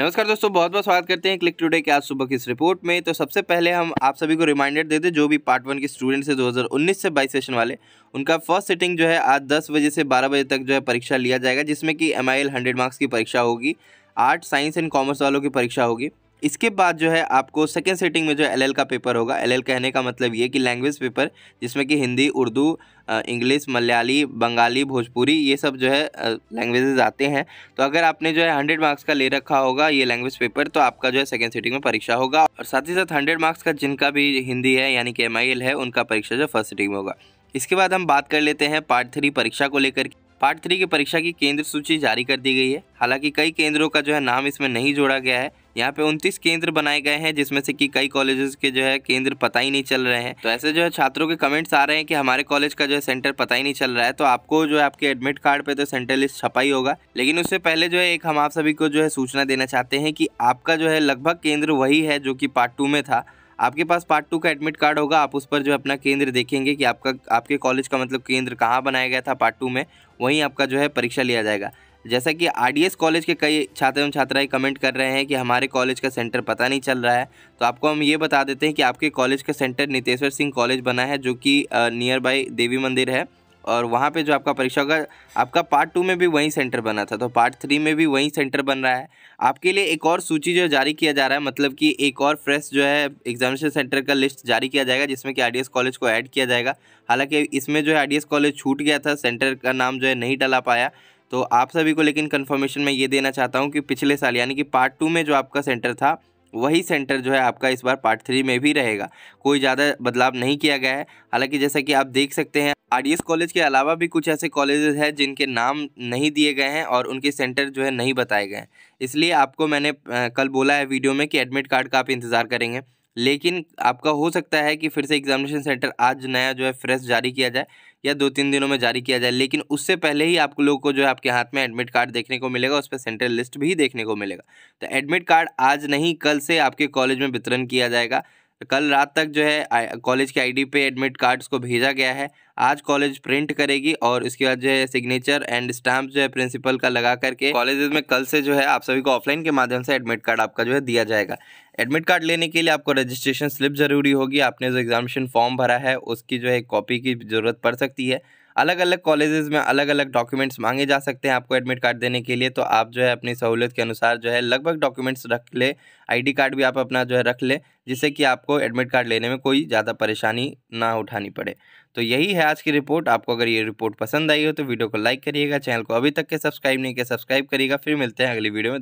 नमस्कार दोस्तों बहुत बहुत स्वागत करते हैं क्लिक टुडे के आज सुबह की इस रिपोर्ट में तो सबसे पहले हम आप सभी को रिमाइंडर दे दें जो भी पार्ट वन के स्टूडेंट्स हैं 2019 से 22 सेशन वाले उनका फर्स्ट सिटिंग जो है आज 10 बजे से 12 बजे तक जो है परीक्षा लिया जाएगा जिसमें कि एम आई मार्क्स की परीक्षा होगी आर्ट साइंस एंड कॉमर्स वालों की परीक्षा होगी इसके बाद जो है आपको सेकेंड सेटिंग में जो एलएल का पेपर होगा एलएल कहने का मतलब ये कि लैंग्वेज पेपर जिसमें कि हिंदी उर्दू इंग्लिश मलयाली बंगाली भोजपुरी ये सब जो है लैंग्वेजेज आते हैं तो अगर आपने जो है हंड्रेड मार्क्स का ले रखा होगा ये लैंग्वेज पेपर तो आपका जो है सेकेंड सीटिंग में परीक्षा होगा और साथ ही साथ हंड्रेड मार्क्स का जिनका भी हिंदी है यानी कि एम है उनका परीक्षा जो फर्स्ट सीटिंग में होगा इसके बाद हम बात कर लेते हैं पार्ट थ्री परीक्षा को लेकर पार्ट थ्री की परीक्षा की केंद्र सूची जारी कर दी गई है हालांकि कई केंद्रों का जो है नाम इसमें नहीं जोड़ा गया है यहाँ पे 29 केंद्र बनाए गए हैं जिसमें से कि कई कॉलेजेस के जो है केंद्र पता ही नहीं चल रहे हैं तो ऐसे जो है छात्रों के कमेंट्स आ रहे हैं कि हमारे कॉलेज का जो है सेंटर पता ही नहीं चल रहा है तो आपको जो है आपके एडमिट कार्ड पे तो सेंटर लिस्ट छपा ही होगा लेकिन उससे पहले जो है एक हम आप सभी को जो है सूचना देना चाहते हैं कि आपका जो है लगभग केंद्र वही है जो कि पार्ट टू में था आपके पास पार्ट टू का एडमिट कार्ड होगा आप उस पर जो अपना केंद्र देखेंगे कि आपका आपके कॉलेज का मतलब केंद्र कहाँ बनाया गया था पार्ट टू में वहीं आपका जो है परीक्षा लिया जाएगा जैसा कि आरडीएस कॉलेज के कई छात्र एवं छात्राएं कमेंट कर रहे हैं कि हमारे कॉलेज का सेंटर पता नहीं चल रहा है तो आपको हम ये बता देते हैं कि आपके कॉलेज का सेंटर नितेश्वर सिंह कॉलेज बना है जो कि नियर बाई देवी मंदिर है और वहाँ पे जो आपका परीक्षा होगा आपका पार्ट टू में भी वही सेंटर बना था तो पार्ट थ्री में भी वही सेंटर बन रहा है आपके लिए एक और सूची जो जारी किया जा रहा है मतलब कि एक और फ्रेश जो है एग्जामिनेशन सेंटर का लिस्ट जारी किया जाएगा जिसमें कि आर कॉलेज को ऐड किया जाएगा हालाँकि इसमें जो है आर कॉलेज छूट गया था सेंटर का नाम जो है नहीं डला पाया तो आप सभी को लेकिन कन्फर्मेशन मैं ये देना चाहता हूँ कि पिछले साल यानी कि पार्ट टू में जो आपका सेंटर था वही सेंटर जो है आपका इस बार पार्ट थ्री में भी रहेगा कोई ज़्यादा बदलाव नहीं किया गया है हालांकि जैसा कि आप देख सकते हैं आरडीएस कॉलेज के अलावा भी कुछ ऐसे कॉलेजेस हैं जिनके नाम नहीं दिए गए हैं और उनके सेंटर जो है नहीं बताए गए हैं इसलिए आपको मैंने कल बोला है वीडियो में कि एडमिट कार्ड का आप इंतज़ार करेंगे लेकिन आपका हो सकता है कि फिर से एग्जामिनेशन सेंटर आज नया जो है फ्रेश जारी किया जाए या दो तीन दिनों में जारी किया जाए लेकिन उससे पहले ही आप लोगों को जो है आपके हाथ में एडमिट कार्ड देखने को मिलेगा उस पर सेंट्रल लिस्ट भी देखने को मिलेगा तो एडमिट कार्ड आज नहीं कल से आपके कॉलेज में वितरण किया जाएगा कल रात तक जो है कॉलेज के आईडी पे एडमिट कार्ड्स को भेजा गया है आज कॉलेज प्रिंट करेगी और इसके बाद जो है सिग्नेचर एंड स्टैम्प जो है प्रिंसिपल का लगा करके कॉलेज में कल से जो है आप सभी को ऑफलाइन के माध्यम से एडमिट कार्ड आपका जो है दिया जाएगा एडमिट कार्ड लेने के लिए आपको रजिस्ट्रेशन स्लिप ज़रूरी होगी आपने जो एग्जामिशन फॉर्म भरा है उसकी जो है कॉपी की ज़रूरत पड़ सकती है अलग अलग कॉलेजेस में अलग अलग डॉक्यूमेंट्स मांगे जा सकते हैं आपको एडमिट कार्ड देने के लिए तो आप जो है अपनी सहूलियत के अनुसार जो है लगभग डॉक्यूमेंट्स रख ले आईडी कार्ड भी आप अपना जो है रख ले जिससे कि आपको एडमिट कार्ड लेने में कोई ज़्यादा परेशानी ना उठानी पड़े तो यही है आज की रिपोर्ट आपको अगर ये रिपोर्ट पसंद आई हो तो वीडियो को लाइक करिएगा चैनल को अभी तक के सब्सक्राइब नहीं किया सब्सक्राइब करिएगा फिर मिलते हैं अगली वीडियो में